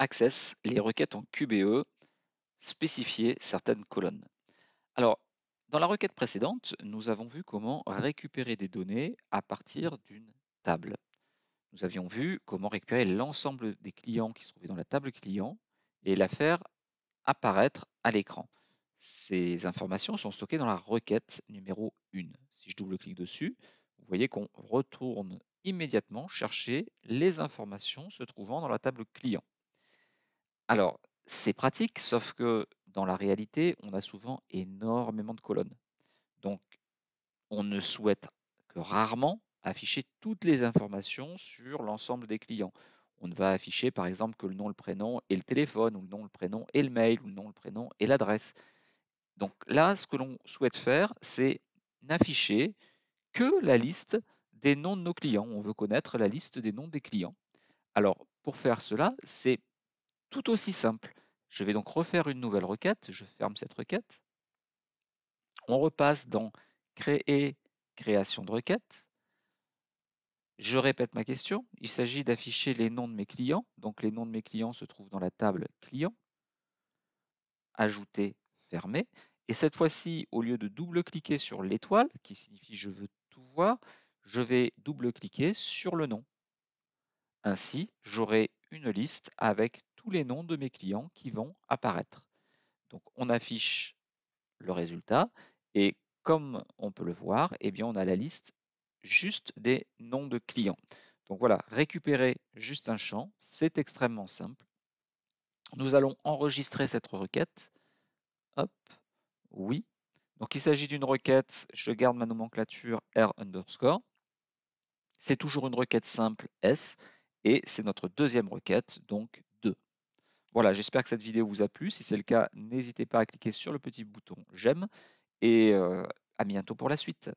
access les requêtes en QBE, spécifier certaines colonnes. Alors, dans la requête précédente, nous avons vu comment récupérer des données à partir d'une table. Nous avions vu comment récupérer l'ensemble des clients qui se trouvaient dans la table client et la faire apparaître à l'écran. Ces informations sont stockées dans la requête numéro 1. Si je double-clique dessus, vous voyez qu'on retourne immédiatement chercher les informations se trouvant dans la table client. Alors, c'est pratique, sauf que dans la réalité, on a souvent énormément de colonnes. Donc, on ne souhaite que rarement afficher toutes les informations sur l'ensemble des clients. On ne va afficher par exemple que le nom, le prénom et le téléphone, ou le nom, le prénom et le mail, ou le nom, le prénom et l'adresse. Donc là, ce que l'on souhaite faire, c'est n'afficher que la liste des noms de nos clients. On veut connaître la liste des noms des clients. Alors, pour faire cela, c'est tout aussi simple. Je vais donc refaire une nouvelle requête, je ferme cette requête. On repasse dans Créer, création de requête. Je répète ma question, il s'agit d'afficher les noms de mes clients, donc les noms de mes clients se trouvent dans la table Clients. Ajouter, fermer. Et cette fois-ci, au lieu de double-cliquer sur l'étoile, qui signifie je veux tout voir, je vais double-cliquer sur le nom. Ainsi, j'aurai une liste avec tous les noms de mes clients qui vont apparaître. Donc on affiche le résultat et comme on peut le voir, eh bien on a la liste juste des noms de clients. Donc voilà, récupérer juste un champ, c'est extrêmement simple. Nous allons enregistrer cette requête. Hop, oui. Donc il s'agit d'une requête, je garde ma nomenclature R underscore. C'est toujours une requête simple S et c'est notre deuxième requête, donc voilà, j'espère que cette vidéo vous a plu. Si c'est le cas, n'hésitez pas à cliquer sur le petit bouton j'aime et à bientôt pour la suite.